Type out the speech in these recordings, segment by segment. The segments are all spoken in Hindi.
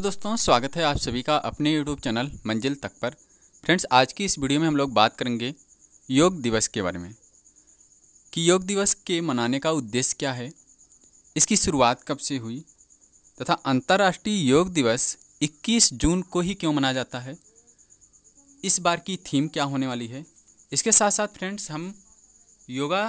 तो दोस्तों स्वागत है आप सभी का अपने यूट्यूब चैनल मंजिल तक पर फ्रेंड्स आज की इस वीडियो में हम लोग बात करेंगे योग दिवस के बारे में कि योग दिवस के मनाने का उद्देश्य क्या है इसकी शुरुआत कब से हुई तथा अंतर्राष्ट्रीय योग दिवस 21 जून को ही क्यों मनाया जाता है इस बार की थीम क्या होने वाली है इसके साथ साथ फ्रेंड्स हम योगा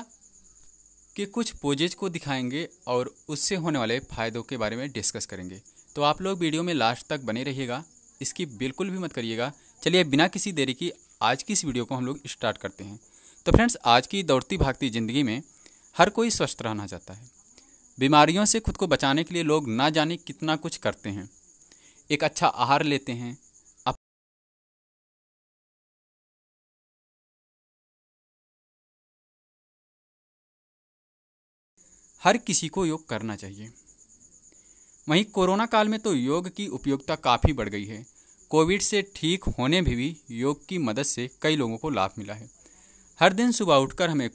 के कुछ पोजेज को दिखाएंगे और उससे होने वाले फ़ायदों के बारे में डिस्कस करेंगे तो आप लोग वीडियो में लास्ट तक बने रहिएगा इसकी बिल्कुल भी मत करिएगा चलिए बिना किसी देरी की आज की इस वीडियो को हम लोग स्टार्ट करते हैं तो फ्रेंड्स आज की दौड़ती भागती ज़िंदगी में हर कोई स्वस्थ रहना चाहता है बीमारियों से खुद को बचाने के लिए लोग ना जाने कितना कुछ करते हैं एक अच्छा आहार लेते हैं हर किसी को योग करना चाहिए वहीं कोरोना काल में तो योग की उपयोगिता काफ़ी बढ़ गई है कोविड से ठीक होने में भी योग की मदद से कई लोगों को लाभ मिला है हर दिन सुबह उठकर हमें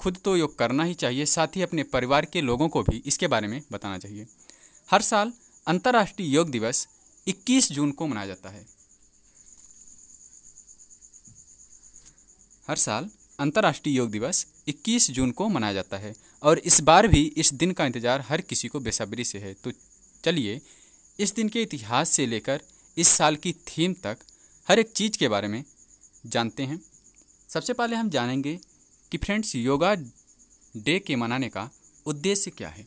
खुद तो योग करना ही चाहिए साथ ही अपने परिवार के लोगों को भी इसके बारे में बताना चाहिए हर साल अंतर्राष्ट्रीय योग दिवस 21 जून को मनाया जाता है हर साल अंतर्राष्ट्रीय योग दिवस 21 जून को मनाया जाता है और इस बार भी इस दिन का इंतज़ार हर किसी को बेसब्री से है तो चलिए इस दिन के इतिहास से लेकर इस साल की थीम तक हर एक चीज़ के बारे में जानते हैं सबसे पहले हम जानेंगे कि फ्रेंड्स योगा डे के मनाने का उद्देश्य क्या है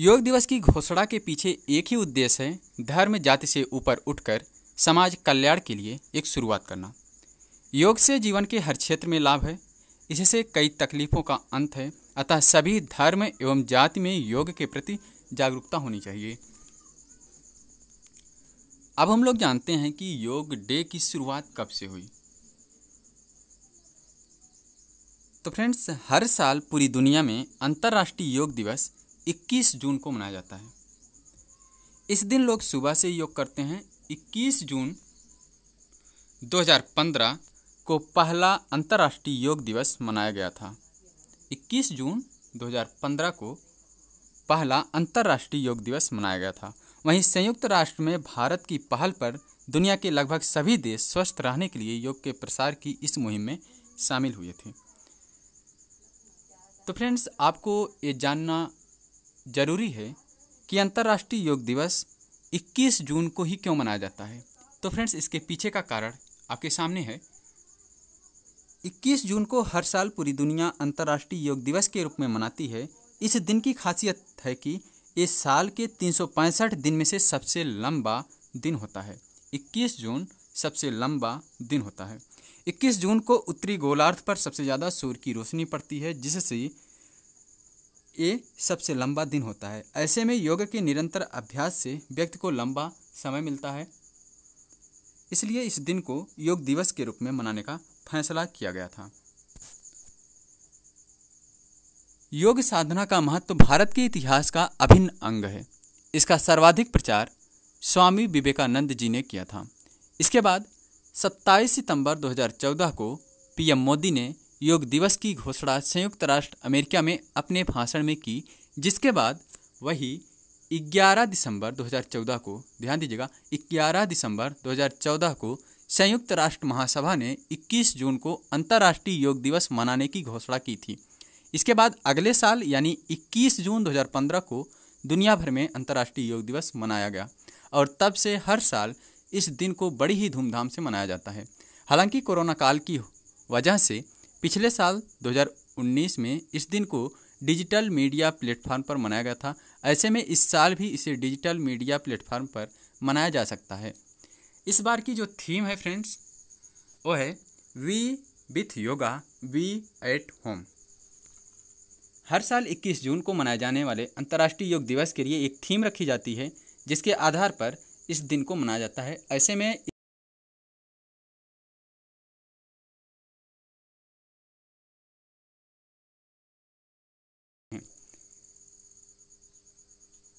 योग दिवस की घोषणा के पीछे एक ही उद्देश्य है धर्म जाति से ऊपर उठकर समाज कल्याण के लिए एक शुरुआत करना योग से जीवन के हर क्षेत्र में लाभ है इससे कई तकलीफ़ों का अंत है अतः सभी धर्म एवं जाति में योग के प्रति जागरूकता होनी चाहिए अब हम लोग जानते हैं कि योग डे की शुरुआत कब से हुई तो फ्रेंड्स हर साल पूरी दुनिया में अंतर्राष्ट्रीय योग दिवस 21 जून को मनाया जाता है इस दिन लोग सुबह से योग करते हैं 21 जून 2015 को पहला अंतर्राष्ट्रीय योग दिवस मनाया गया था 21 जून 2015 को पहला अंतर्राष्ट्रीय योग दिवस मनाया गया था वहीं संयुक्त राष्ट्र में भारत की पहल पर दुनिया के लगभग सभी देश स्वस्थ रहने के लिए योग के प्रसार की इस मुहिम में शामिल हुए थे तो फ्रेंड्स आपको ये जानना ज़रूरी है कि अंतर्राष्ट्रीय योग दिवस 21 जून को ही क्यों मनाया जाता है तो फ्रेंड्स इसके पीछे का कारण आपके सामने है 21 जून को हर साल पूरी दुनिया अंतर्राष्ट्रीय योग दिवस के रूप में मनाती है इस दिन की खासियत है कि इस साल के तीन दिन में से सबसे लंबा दिन होता है 21 जून सबसे लंबा दिन होता है 21 जून को उत्तरी गोलार्ध पर सबसे ज़्यादा सूर्य की रोशनी पड़ती है जिससे ये सबसे लंबा दिन होता है ऐसे में योग के निरंतर अभ्यास से व्यक्ति को लंबा समय मिलता है इसलिए इस दिन को योग दिवस के रूप में मनाने का फैसला किया गया था योग साधना का महत्व भारत के इतिहास का अभिन्न अंग है इसका सर्वाधिक प्रचार स्वामी विवेकानंद जी ने किया था इसके बाद 27 सितंबर 2014 को पीएम मोदी ने योग दिवस की घोषणा संयुक्त राष्ट्र अमेरिका में अपने भाषण में की जिसके बाद वही 11 दिसंबर 2014 को ध्यान दीजिएगा 11 दिसंबर 2014 को संयुक्त राष्ट्र महासभा ने 21 जून को अंतर्राष्ट्रीय योग दिवस मनाने की घोषणा की थी इसके बाद अगले साल यानी 21 जून 2015 को दुनिया भर में अंतर्राष्ट्रीय योग दिवस मनाया गया और तब से हर साल इस दिन को बड़ी ही धूमधाम से मनाया जाता है हालांकि कोरोना काल की वजह से पिछले साल 2019 में इस दिन को डिजिटल मीडिया प्लेटफॉर्म पर मनाया गया था ऐसे में इस साल भी इसे डिजिटल मीडिया प्लेटफॉर्म पर मनाया जा सकता है इस बार की जो थीम है फ्रेंड्स वो है be with yoga be at home हर साल 21 जून को मनाए जाने वाले अंतर्राष्ट्रीय योग दिवस के लिए एक थीम रखी जाती है जिसके आधार पर इस दिन को मनाया जाता है ऐसे में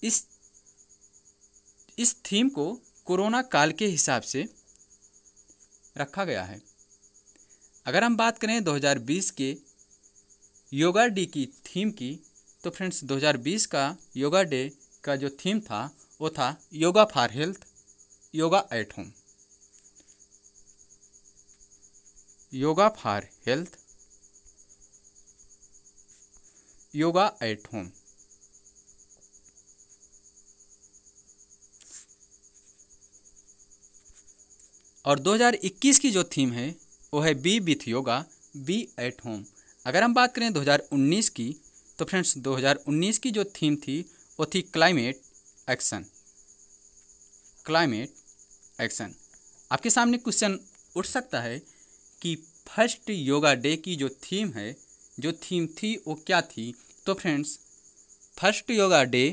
इस इस थीम को कोरोना काल के हिसाब से रखा गया है अगर हम बात करें 2020 के योगा डे की थीम की तो फ्रेंड्स 2020 का योगा डे का जो थीम था वो था yoga for health yoga at home yoga for health yoga at home और 2021 की जो थीम है वो है be with yoga be at home अगर हम बात करें 2019 की तो फ्रेंड्स 2019 की जो थीम थी वो थी क्लाइमेट एक्शन क्लाइमेट एक्शन आपके सामने क्वेश्चन उठ सकता है कि फर्स्ट योगा डे की जो थीम है जो थीम थी वो क्या थी तो फ्रेंड्स फर्स्ट योगा डे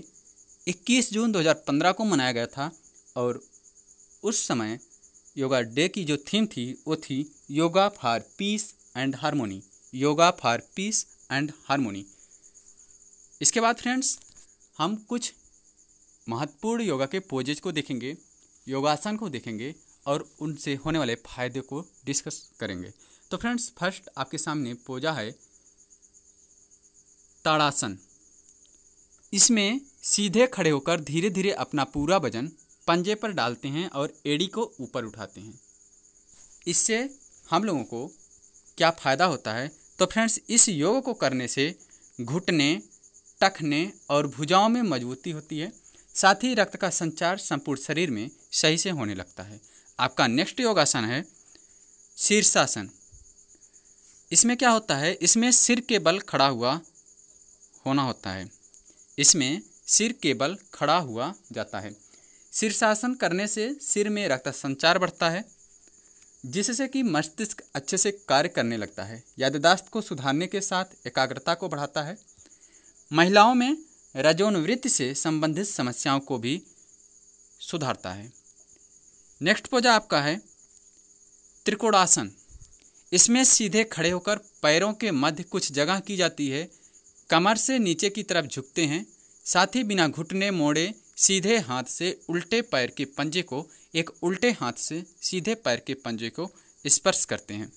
21 जून 2015 को मनाया गया था और उस समय योगा डे की जो थीम थी वो थी yoga for peace and harmony yoga for peace and harmony इसके बाद फ्रेंड्स हम कुछ महत्वपूर्ण योगा के पोजेज को देखेंगे योगासन को देखेंगे और उनसे होने वाले फायदे को डिस्कस करेंगे तो फ्रेंड्स फर्स्ट आपके सामने पूजा है ताड़ासन इसमें सीधे खड़े होकर धीरे धीरे अपना पूरा वजन पंजे पर डालते हैं और एड़ी को ऊपर उठाते हैं इससे हम लोगों को क्या फ़ायदा होता है तो फ्रेंड्स इस योग को करने से घुटने टखने और भुजाओं में मजबूती होती है साथ ही रक्त का संचार संपूर्ण शरीर में सही से होने लगता है आपका नेक्स्ट योगासन है शीर्षासन इसमें क्या होता है इसमें सिर के बल खड़ा हुआ होना होता है इसमें सिर के बल खड़ा हुआ जाता है शीर्षासन करने से सिर में रक्त संचार बढ़ता है जिससे कि मस्तिष्क अच्छे से कार्य करने लगता है याददाश्त को सुधारने के साथ एकाग्रता को बढ़ाता है महिलाओं में रजोनवृत्ति से संबंधित समस्याओं को भी सुधारता है नेक्स्ट पूजा आपका है त्रिकोणासन इसमें सीधे खड़े होकर पैरों के मध्य कुछ जगह की जाती है कमर से नीचे की तरफ झुकते हैं साथ ही बिना घुटने मोड़े सीधे हाथ से उल्टे पैर के पंजे को एक उल्टे हाथ से सीधे पैर के पंजे को स्पर्श करते हैं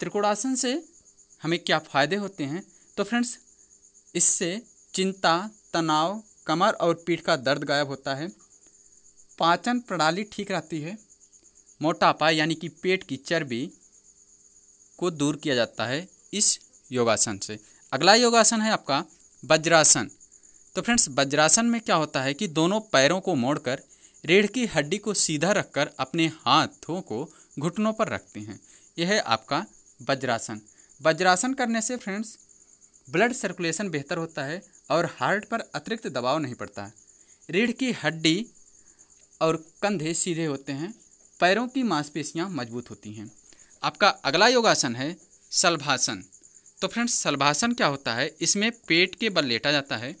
त्रिकोणासन से हमें क्या फ़ायदे होते हैं तो फ्रेंड्स इससे चिंता तनाव कमर और पीठ का दर्द गायब होता है पाचन प्रणाली ठीक रहती है मोटापा यानी कि पेट की चर्बी को दूर किया जाता है इस योगासन से अगला योगासन है आपका वज्रासन तो फ्रेंड्स वज्रासन में क्या होता है कि दोनों पैरों को मोड़कर रीढ़ की हड्डी को सीधा रखकर अपने हाथों को घुटनों पर रखते हैं यह है आपका वज्रासन वज्रासन करने से फ्रेंड्स ब्लड सर्कुलेशन बेहतर होता है और हार्ट पर अतिरिक्त दबाव नहीं पड़ता है रीढ़ की हड्डी और कंधे सीधे होते हैं पैरों की मांसपेशियां मजबूत होती हैं आपका अगला योगासन है सलभासन तो फ्रेंड्स सलभासन क्या होता है इसमें पेट के बल लेटा जाता है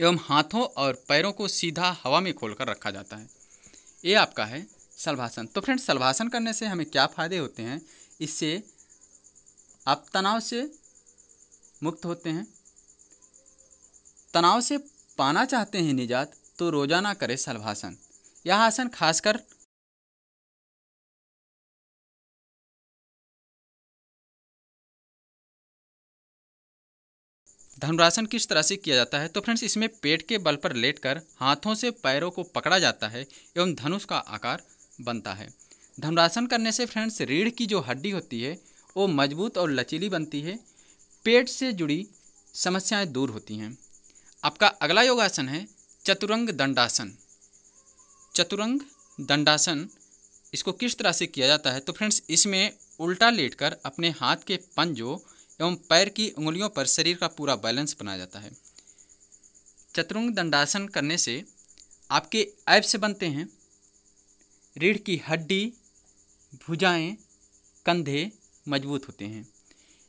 एवं हाथों और पैरों को सीधा हवा में खोलकर रखा जाता है ये आपका है सलभासन तो फ्रेंड सलभासन करने से हमें क्या फ़ायदे होते हैं इससे आप तनाव से मुक्त होते हैं तनाव से पाना चाहते हैं निजात तो रोज़ाना करें सलभासन यह आसन खासकर धनुरासन किस तरह से किया जाता है तो फ्रेंड्स इसमें पेट के बल पर लेटकर हाथों से पैरों को पकड़ा जाता है एवं धनुष का आकार बनता है धनुरासन करने से फ्रेंड्स रीढ़ की जो हड्डी होती है वो मजबूत और लचीली बनती है पेट से जुड़ी समस्याएं दूर होती हैं आपका अगला योगासन है चतुरंग दंडासन चतुरंग दंडासन इसको किस तरह से किया जाता है तो फ्रेंड्स इसमें उल्टा लेटकर अपने हाथ के पंजों एवं पैर की उंगलियों पर शरीर का पूरा बैलेंस बनाया जाता है चतुरुंग दंडासन करने से आपके ऐप्स बनते हैं रीढ़ की हड्डी भुजाएं, कंधे मजबूत होते हैं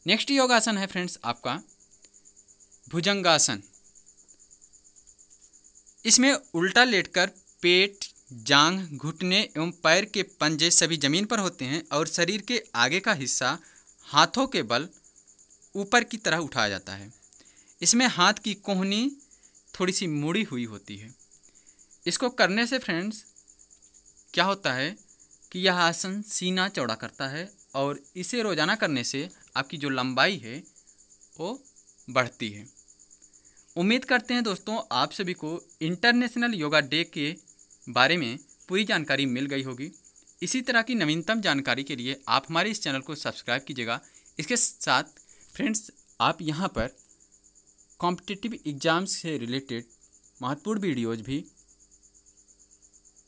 नेक्स्ट योगासन है फ्रेंड्स आपका भुजंगासन इसमें उल्टा लेटकर पेट जांग घुटने एवं पैर के पंजे सभी जमीन पर होते हैं और शरीर के आगे का हिस्सा हाथों के बल ऊपर की तरह उठाया जाता है इसमें हाथ की कोहनी थोड़ी सी मुड़ी हुई होती है इसको करने से फ्रेंड्स क्या होता है कि यह आसन सीना चौड़ा करता है और इसे रोज़ाना करने से आपकी जो लंबाई है वो बढ़ती है उम्मीद करते हैं दोस्तों आप सभी को इंटरनेशनल योगा डे के बारे में पूरी जानकारी मिल गई होगी इसी तरह की नवीनतम जानकारी के लिए आप हमारे इस चैनल को सब्सक्राइब कीजिएगा इसके साथ फ्रेंड्स आप यहाँ पर कॉम्पिटिटिव एग्ज़ाम्स से रिलेटेड महत्वपूर्ण वीडियोज भी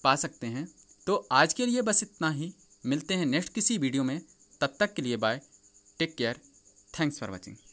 पा सकते हैं तो आज के लिए बस इतना ही मिलते हैं नेक्स्ट किसी वीडियो में तब तक के लिए bye take care thanks for watching